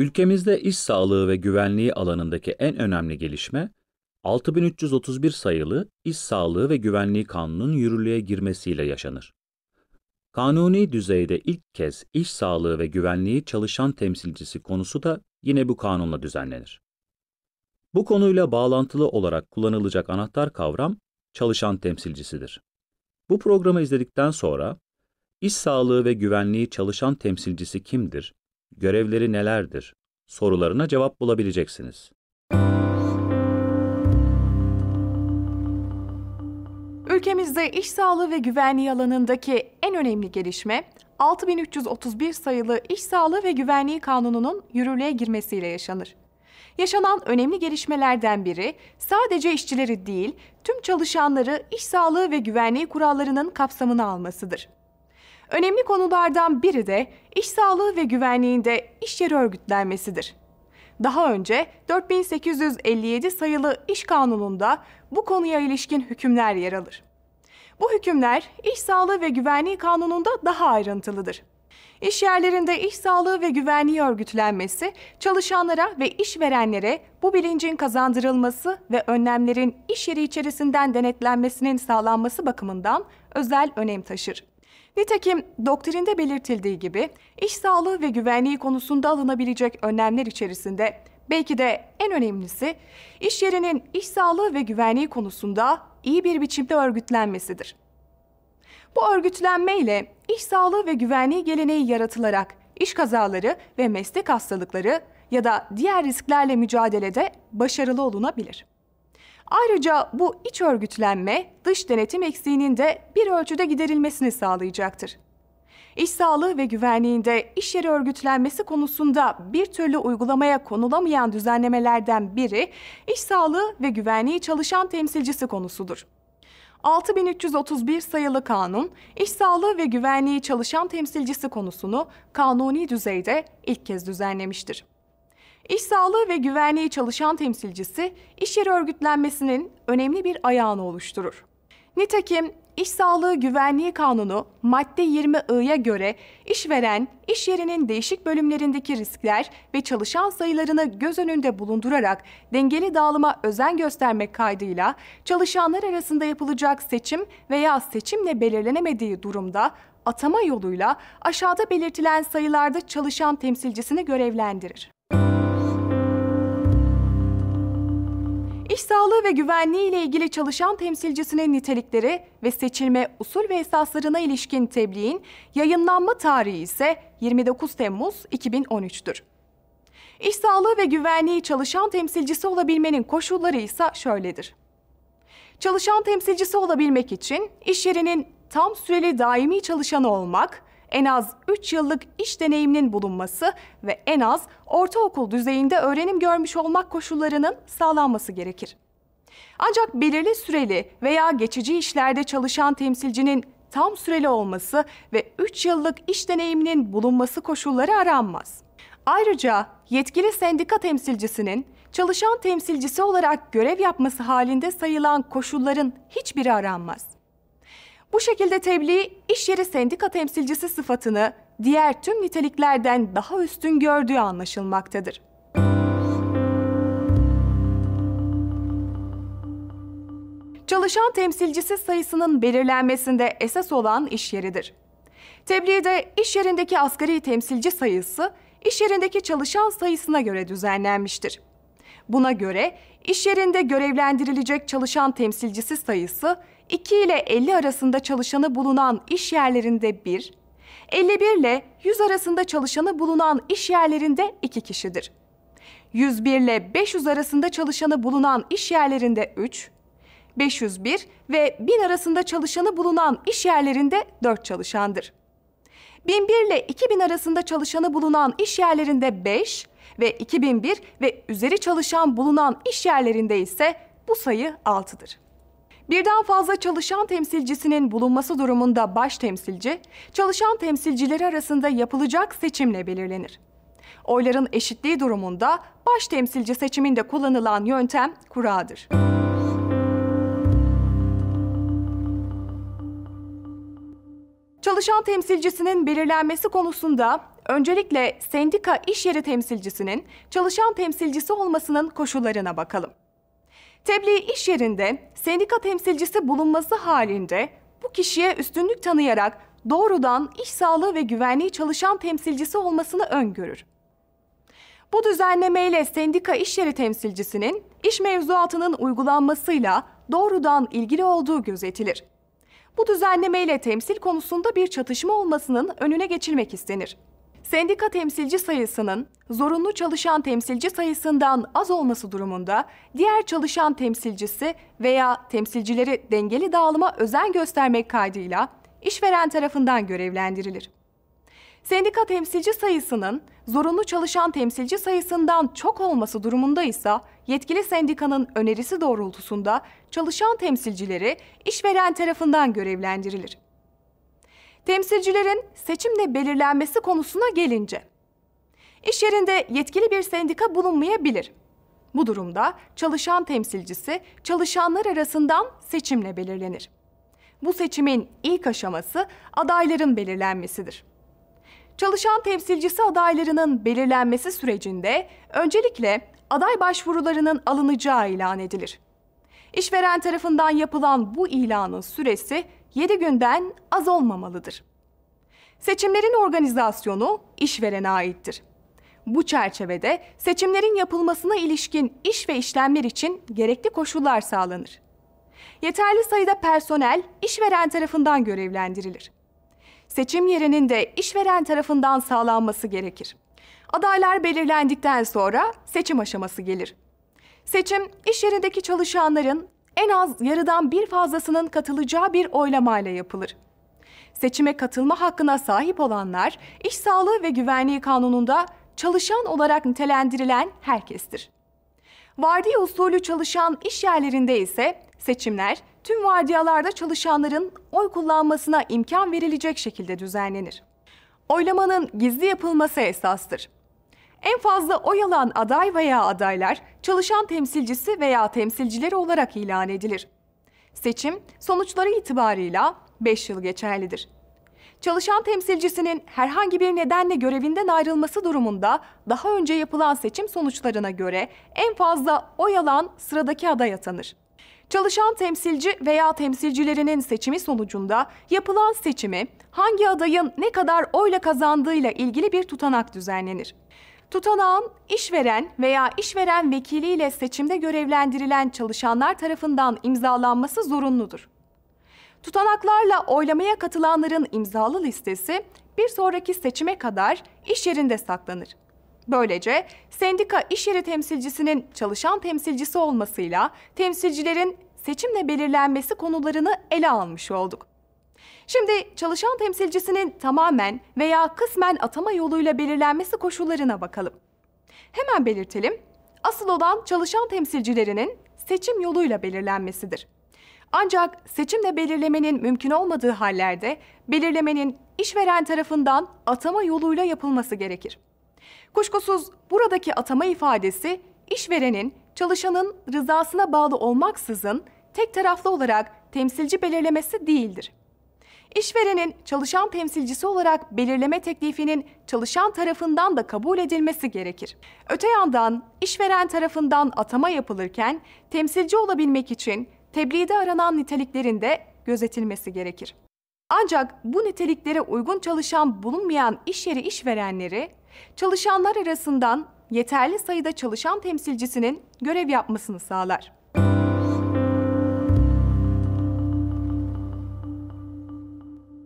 Ülkemizde iş sağlığı ve güvenliği alanındaki en önemli gelişme, 6331 sayılı İş Sağlığı ve Güvenliği Kanunu'nun yürürlüğe girmesiyle yaşanır. Kanuni düzeyde ilk kez iş sağlığı ve güvenliği çalışan temsilcisi konusu da yine bu kanunla düzenlenir. Bu konuyla bağlantılı olarak kullanılacak anahtar kavram çalışan temsilcisidir. Bu programı izledikten sonra iş sağlığı ve güvenliği çalışan temsilcisi kimdir? görevleri nelerdir sorularına cevap bulabileceksiniz. Ülkemizde iş sağlığı ve güvenliği alanındaki en önemli gelişme 6331 sayılı İş Sağlığı ve Güvenliği Kanunu'nun yürürlüğe girmesiyle yaşanır. Yaşanan önemli gelişmelerden biri sadece işçileri değil, tüm çalışanları iş sağlığı ve güvenliği kurallarının kapsamına almasıdır. Önemli konulardan biri de iş sağlığı ve güvenliğinde iş yeri örgütlenmesidir. Daha önce 4857 sayılı iş kanununda bu konuya ilişkin hükümler yer alır. Bu hükümler iş sağlığı ve güvenliği kanununda daha ayrıntılıdır. İş yerlerinde iş sağlığı ve güvenliği örgütlenmesi, çalışanlara ve işverenlere bu bilincin kazandırılması ve önlemlerin iş yeri içerisinden denetlenmesinin sağlanması bakımından özel önem taşır. Nitekim doktrinde belirtildiği gibi iş sağlığı ve güvenliği konusunda alınabilecek önlemler içerisinde belki de en önemlisi iş yerinin iş sağlığı ve güvenliği konusunda iyi bir biçimde örgütlenmesidir. Bu örgütlenme ile iş sağlığı ve güvenliği geleneği yaratılarak iş kazaları ve meslek hastalıkları ya da diğer risklerle mücadelede başarılı olunabilir. Ayrıca bu iç örgütlenme dış denetim eksiğinin de bir ölçüde giderilmesini sağlayacaktır. İş sağlığı ve güvenliğinde iş yeri örgütlenmesi konusunda bir türlü uygulamaya konulamayan düzenlemelerden biri iş sağlığı ve güvenliği çalışan temsilcisi konusudur. 6331 sayılı kanun, iş sağlığı ve güvenliği çalışan temsilcisi konusunu kanuni düzeyde ilk kez düzenlemiştir. İş sağlığı ve güvenliği çalışan temsilcisi iş yeri örgütlenmesinin önemli bir ayağını oluşturur. Nitekim İş Sağlığı Güvenliği Kanunu madde 20i'ya göre işveren iş yerinin değişik bölümlerindeki riskler ve çalışan sayılarını göz önünde bulundurarak dengeli dağılıma özen göstermek kaydıyla çalışanlar arasında yapılacak seçim veya seçimle belirlenemediği durumda atama yoluyla aşağıda belirtilen sayılarda çalışan temsilcisini görevlendirir. İş sağlığı ve güvenliği ile ilgili çalışan temsilcisinin nitelikleri ve seçilme usul ve esaslarına ilişkin tebliğin yayınlanma tarihi ise 29 Temmuz 2013'tür. İş sağlığı ve güvenliği çalışan temsilcisi olabilmenin koşulları ise şöyledir. Çalışan temsilcisi olabilmek için iş yerinin tam süreli daimi çalışanı olmak, en az 3 yıllık iş deneyiminin bulunması ve en az ortaokul düzeyinde öğrenim görmüş olmak koşullarının sağlanması gerekir. Ancak belirli süreli veya geçici işlerde çalışan temsilcinin tam süreli olması ve 3 yıllık iş deneyiminin bulunması koşulları aranmaz. Ayrıca yetkili sendika temsilcisinin çalışan temsilcisi olarak görev yapması halinde sayılan koşulların hiçbiri aranmaz. Bu şekilde tebliğ iş yeri sendika temsilcisi sıfatını diğer tüm niteliklerden daha üstün gördüğü anlaşılmaktadır. Çalışan temsilcisi sayısının belirlenmesinde esas olan iş yeridir. Tebliğde iş yerindeki asgari temsilci sayısı iş yerindeki çalışan sayısına göre düzenlenmiştir. Buna göre iş yerinde görevlendirilecek çalışan temsilcisi sayısı 2 ile 50 arasında çalışanı bulunan iş yerlerinde 1, 51 ile 100 arasında çalışanı bulunan iş yerlerinde 2 kişidir. 101 ile 500 arasında çalışanı bulunan iş yerlerinde 3, 501 ve 1000 arasında çalışanı bulunan iş yerlerinde 4 çalışandır. 1001 ile 2000 arasında çalışanı bulunan iş yerlerinde 5 ve 2001 ve üzeri çalışan bulunan iş yerlerinde ise bu sayı 6'dır. Birden fazla çalışan temsilcisinin bulunması durumunda baş temsilci, çalışan temsilcileri arasında yapılacak seçimle belirlenir. Oyların eşitliği durumunda baş temsilci seçiminde kullanılan yöntem kuradır. Çalışan temsilcisinin belirlenmesi konusunda öncelikle sendika iş yeri temsilcisinin çalışan temsilcisi olmasının koşullarına bakalım. Tebliğ iş yerinde sendika temsilcisi bulunması halinde bu kişiye üstünlük tanıyarak doğrudan iş sağlığı ve güvenliği çalışan temsilcisi olmasını öngörür. Bu düzenlemeyle sendika işyeri temsilcisinin iş mevzuatının uygulanmasıyla doğrudan ilgili olduğu gözetilir. Bu düzenlemeyle temsil konusunda bir çatışma olmasının önüne geçilmek istenir. Sendika temsilci sayısının zorunlu çalışan temsilci sayısından az olması durumunda diğer çalışan temsilcisi veya temsilcileri dengeli dağılıma özen göstermek kaydıyla işveren tarafından görevlendirilir. Sendika temsilci sayısının zorunlu çalışan temsilci sayısından çok olması durumunda ise yetkili sendikanın önerisi doğrultusunda çalışan temsilcileri işveren tarafından görevlendirilir. Temsilcilerin seçimle belirlenmesi konusuna gelince, iş yerinde yetkili bir sendika bulunmayabilir. Bu durumda çalışan temsilcisi çalışanlar arasından seçimle belirlenir. Bu seçimin ilk aşaması adayların belirlenmesidir. Çalışan temsilcisi adaylarının belirlenmesi sürecinde öncelikle aday başvurularının alınacağı ilan edilir. İşveren tarafından yapılan bu ilanın süresi 7 günden az olmamalıdır. Seçimlerin organizasyonu işverene aittir. Bu çerçevede seçimlerin yapılmasına ilişkin iş ve işlemler için gerekli koşullar sağlanır. Yeterli sayıda personel işveren tarafından görevlendirilir. Seçim yerinin de işveren tarafından sağlanması gerekir. Adaylar belirlendikten sonra seçim aşaması gelir. Seçim, iş yerindeki çalışanların en az yarıdan bir fazlasının katılacağı bir oylamayla yapılır. Seçime katılma hakkına sahip olanlar, iş sağlığı ve güvenliği kanununda çalışan olarak nitelendirilen herkestir. Vardiya usulü çalışan iş yerlerinde ise seçimler tüm vardiyalarda çalışanların oy kullanmasına imkan verilecek şekilde düzenlenir. Oylamanın gizli yapılması esastır. En fazla oy alan aday veya adaylar çalışan temsilcisi veya temsilcileri olarak ilan edilir. Seçim sonuçları itibarıyla 5 yıl geçerlidir. Çalışan temsilcisinin herhangi bir nedenle görevinden ayrılması durumunda daha önce yapılan seçim sonuçlarına göre en fazla oy alan sıradaki aday atanır. Çalışan temsilci veya temsilcilerinin seçimi sonucunda yapılan seçimi hangi adayın ne kadar oyla kazandığıyla ilgili bir tutanak düzenlenir. Tutanağın işveren veya işveren vekiliyle seçimde görevlendirilen çalışanlar tarafından imzalanması zorunludur. Tutanaklarla oylamaya katılanların imzalı listesi bir sonraki seçime kadar iş yerinde saklanır. Böylece sendika iş yeri temsilcisinin çalışan temsilcisi olmasıyla temsilcilerin seçimle belirlenmesi konularını ele almış olduk. Şimdi çalışan temsilcisinin tamamen veya kısmen atama yoluyla belirlenmesi koşullarına bakalım. Hemen belirtelim, asıl olan çalışan temsilcilerinin seçim yoluyla belirlenmesidir. Ancak seçimle belirlemenin mümkün olmadığı hallerde belirlemenin işveren tarafından atama yoluyla yapılması gerekir. Kuşkusuz buradaki atama ifadesi işverenin çalışanın rızasına bağlı olmaksızın tek taraflı olarak temsilci belirlemesi değildir. İşverenin çalışan temsilcisi olarak belirleme teklifinin çalışan tarafından da kabul edilmesi gerekir. Öte yandan işveren tarafından atama yapılırken temsilci olabilmek için tebliğde aranan niteliklerin de gözetilmesi gerekir. Ancak bu niteliklere uygun çalışan bulunmayan iş yeri işverenleri çalışanlar arasından yeterli sayıda çalışan temsilcisinin görev yapmasını sağlar.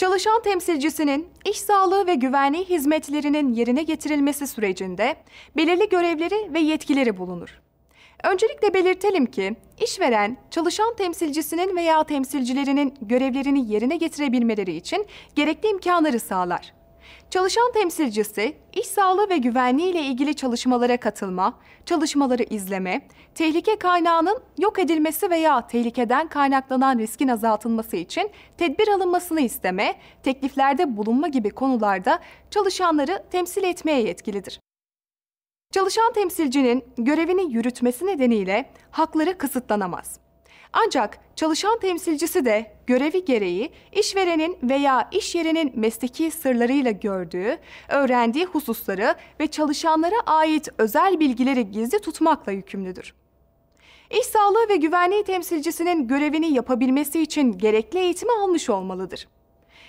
Çalışan temsilcisinin iş sağlığı ve güvenliği hizmetlerinin yerine getirilmesi sürecinde belirli görevleri ve yetkileri bulunur. Öncelikle belirtelim ki işveren çalışan temsilcisinin veya temsilcilerinin görevlerini yerine getirebilmeleri için gerekli imkanları sağlar. Çalışan temsilcisi, iş sağlığı ve güvenliği ile ilgili çalışmalara katılma, çalışmaları izleme, tehlike kaynağının yok edilmesi veya tehlikeden kaynaklanan riskin azaltılması için tedbir alınmasını isteme, tekliflerde bulunma gibi konularda çalışanları temsil etmeye yetkilidir. Çalışan temsilcinin görevini yürütmesi nedeniyle hakları kısıtlanamaz. Ancak çalışan temsilcisi de görevi gereği işverenin veya iş yerinin mesleki sırlarıyla gördüğü, öğrendiği hususları ve çalışanlara ait özel bilgileri gizli tutmakla yükümlüdür. İş sağlığı ve güvenliği temsilcisinin görevini yapabilmesi için gerekli eğitimi almış olmalıdır.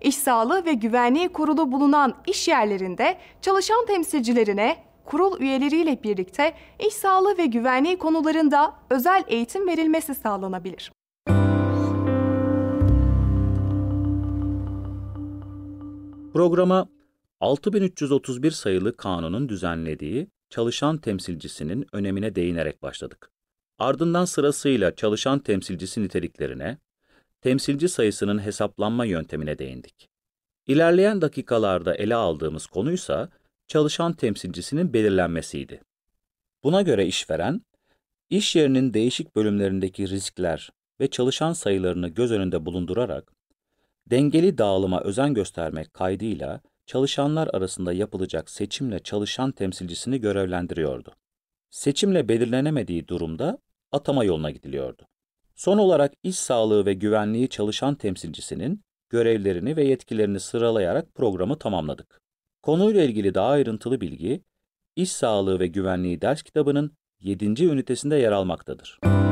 İş sağlığı ve güvenliği kurulu bulunan iş yerlerinde çalışan temsilcilerine kurul üyeleriyle birlikte iş sağlığı ve güvenliği konularında özel eğitim verilmesi sağlanabilir. Programa 6331 sayılı kanunun düzenlediği çalışan temsilcisinin önemine değinerek başladık. Ardından sırasıyla çalışan temsilcisi niteliklerine, temsilci sayısının hesaplanma yöntemine değindik. İlerleyen dakikalarda ele aldığımız konuysa çalışan temsilcisinin belirlenmesiydi. Buna göre işveren, iş yerinin değişik bölümlerindeki riskler ve çalışan sayılarını göz önünde bulundurarak, dengeli dağılıma özen göstermek kaydıyla çalışanlar arasında yapılacak seçimle çalışan temsilcisini görevlendiriyordu. Seçimle belirlenemediği durumda atama yoluna gidiliyordu. Son olarak iş sağlığı ve güvenliği çalışan temsilcisinin görevlerini ve yetkilerini sıralayarak programı tamamladık. Konuyla ilgili daha ayrıntılı bilgi, İş Sağlığı ve Güvenliği ders kitabının 7. ünitesinde yer almaktadır.